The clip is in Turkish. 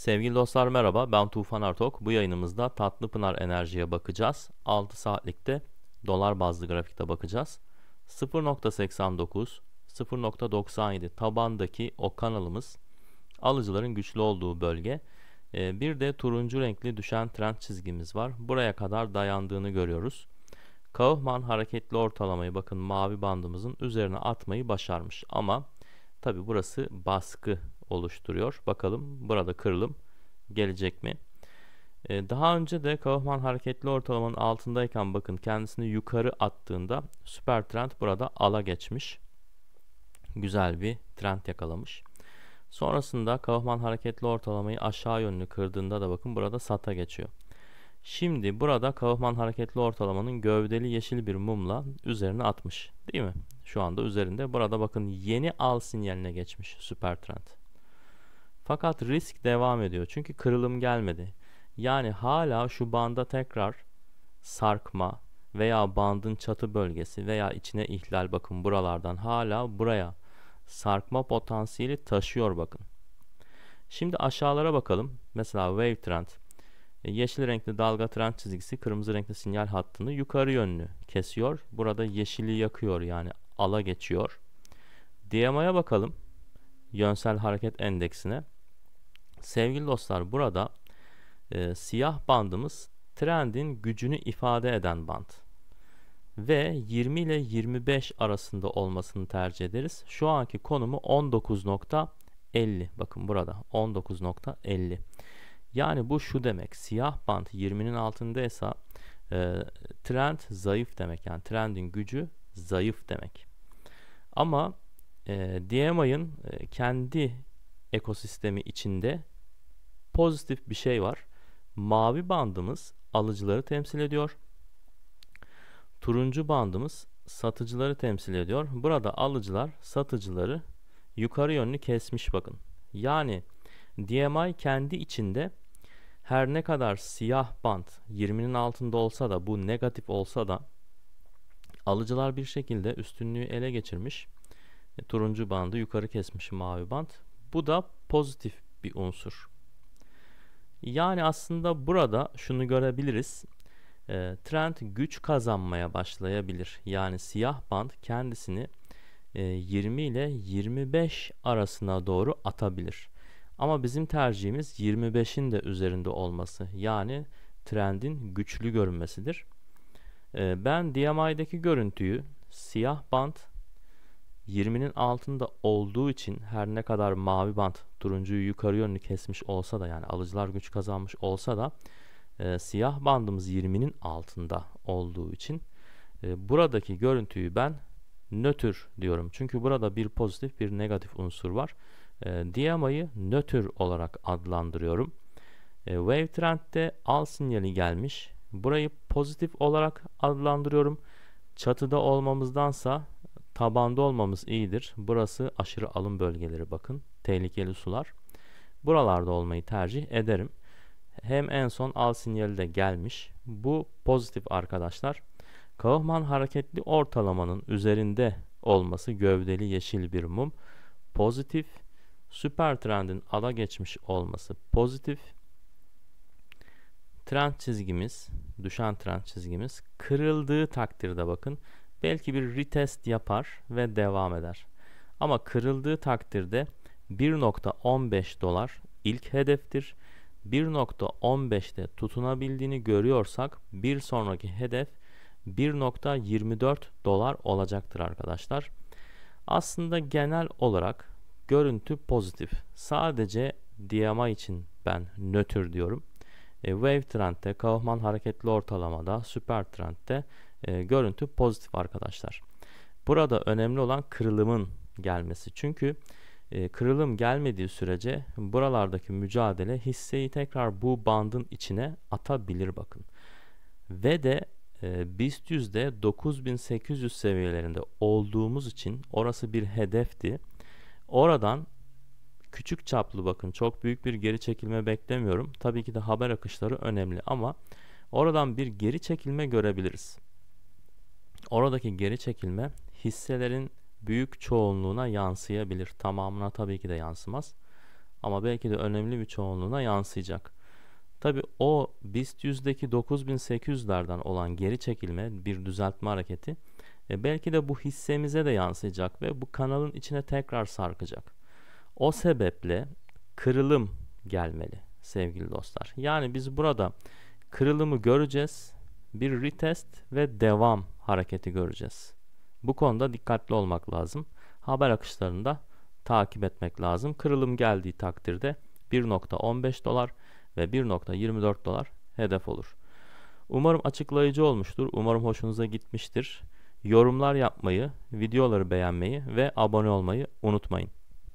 Sevgili dostlar merhaba ben Tufan Artok. Bu yayınımızda Tatlı Pınar Enerji'ye bakacağız. 6 saatlikte dolar bazlı grafikte bakacağız. 0.89, 0.97 tabandaki o kanalımız alıcıların güçlü olduğu bölge. Ee, bir de turuncu renkli düşen trend çizgimiz var. Buraya kadar dayandığını görüyoruz. Kaufman hareketli ortalamayı bakın mavi bandımızın üzerine atmayı başarmış ama tabi burası baskı oluşturuyor. Bakalım burada kırılım gelecek mi? E, daha önce de Kaufman hareketli ortalamanın altındayken bakın kendisini yukarı attığında süper trend burada ala geçmiş. Güzel bir trend yakalamış. Sonrasında Kaufman hareketli ortalamayı aşağı yönlü kırdığında da bakın burada sata geçiyor. Şimdi burada Kaufman hareketli ortalamanın gövdeli yeşil bir mumla üzerine atmış. Değil mi? Şu anda üzerinde. Burada bakın yeni al sinyaline geçmiş süper trend. Fakat risk devam ediyor. Çünkü kırılım gelmedi. Yani hala şu banda tekrar sarkma veya bandın çatı bölgesi veya içine ihlal bakın buralardan hala buraya sarkma potansiyeli taşıyor bakın. Şimdi aşağılara bakalım. Mesela wave trend. E, yeşil renkli dalga trend çizgisi kırmızı renkli sinyal hattını yukarı yönlü kesiyor. Burada yeşili yakıyor yani ala geçiyor. DMA'ya bakalım. Yönsel hareket endeksine. Sevgili dostlar burada e, siyah bandımız trendin gücünü ifade eden band. Ve 20 ile 25 arasında olmasını tercih ederiz. Şu anki konumu 19.50. Bakın burada 19.50. Yani bu şu demek. Siyah band 20'nin altındaysa e, trend zayıf demek. Yani trendin gücü zayıf demek. Ama e, DMI'ın e, kendi ekosistemi içinde pozitif bir şey var. Mavi bandımız alıcıları temsil ediyor. Turuncu bandımız satıcıları temsil ediyor. Burada alıcılar satıcıları yukarı yönlü kesmiş bakın. Yani DMI kendi içinde her ne kadar siyah bant 20'nin altında olsa da bu negatif olsa da alıcılar bir şekilde üstünlüğü ele geçirmiş. E, turuncu bandı yukarı kesmiş mavi bant. Bu da pozitif bir unsur. Yani aslında burada şunu görebiliriz. E, trend güç kazanmaya başlayabilir. Yani siyah band kendisini e, 20 ile 25 arasına doğru atabilir. Ama bizim tercihimiz 25'in de üzerinde olması. Yani trendin güçlü görünmesidir. E, ben DMI'deki görüntüyü siyah band 20'nin altında olduğu için her ne kadar mavi bant turuncuyu yukarı yönlü kesmiş olsa da yani alıcılar güç kazanmış olsa da e, siyah bandımız 20'nin altında olduğu için e, buradaki görüntüyü ben nötr diyorum. Çünkü burada bir pozitif bir negatif unsur var. E, DMA'yı nötr olarak adlandırıyorum. E, wave trend'de al sinyali gelmiş. Burayı pozitif olarak adlandırıyorum. Çatıda olmamızdansa Tabanda olmamız iyidir. Burası aşırı alım bölgeleri bakın. Tehlikeli sular. Buralarda olmayı tercih ederim. Hem en son al sinyali de gelmiş. Bu pozitif arkadaşlar. Kaufman hareketli ortalamanın üzerinde olması gövdeli yeşil bir mum. Pozitif. Süper trendin ala geçmiş olması pozitif. Trend çizgimiz, düşen trend çizgimiz kırıldığı takdirde bakın belki bir retest yapar ve devam eder. Ama kırıldığı takdirde 1.15 dolar ilk hedeftir. 1.15'te tutunabildiğini görüyorsak bir sonraki hedef 1.24 dolar olacaktır arkadaşlar. Aslında genel olarak görüntü pozitif. Sadece DMA için ben nötr diyorum. E, wave trendte, Kaufman hareketli ortalamada, süper trendte e, görüntü pozitif arkadaşlar. Burada önemli olan kırılımın gelmesi. Çünkü e, kırılım gelmediği sürece buralardaki mücadele hisseyi tekrar bu bandın içine atabilir bakın. Ve de e, BIST yüzde 9800 seviyelerinde olduğumuz için orası bir hedefti. Oradan küçük çaplı bakın çok büyük bir geri çekilme beklemiyorum. Tabii ki de haber akışları önemli ama oradan bir geri çekilme görebiliriz. Oradaki geri çekilme hisselerin büyük çoğunluğuna yansıyabilir. Tamamına tabii ki de yansımaz. Ama belki de önemli bir çoğunluğuna yansıyacak. Tabi o BIST 100'deki 9800'lerden olan geri çekilme bir düzeltme hareketi e belki de bu hissemize de yansıyacak ve bu kanalın içine tekrar sarkacak. O sebeple kırılım gelmeli sevgili dostlar. Yani biz burada kırılımı göreceğiz. Bir retest ve devam hareketi göreceğiz. Bu konuda dikkatli olmak lazım. Haber akışlarını da takip etmek lazım. Kırılım geldiği takdirde 1.15 dolar ve 1.24 dolar hedef olur. Umarım açıklayıcı olmuştur. Umarım hoşunuza gitmiştir. Yorumlar yapmayı, videoları beğenmeyi ve abone olmayı unutmayın.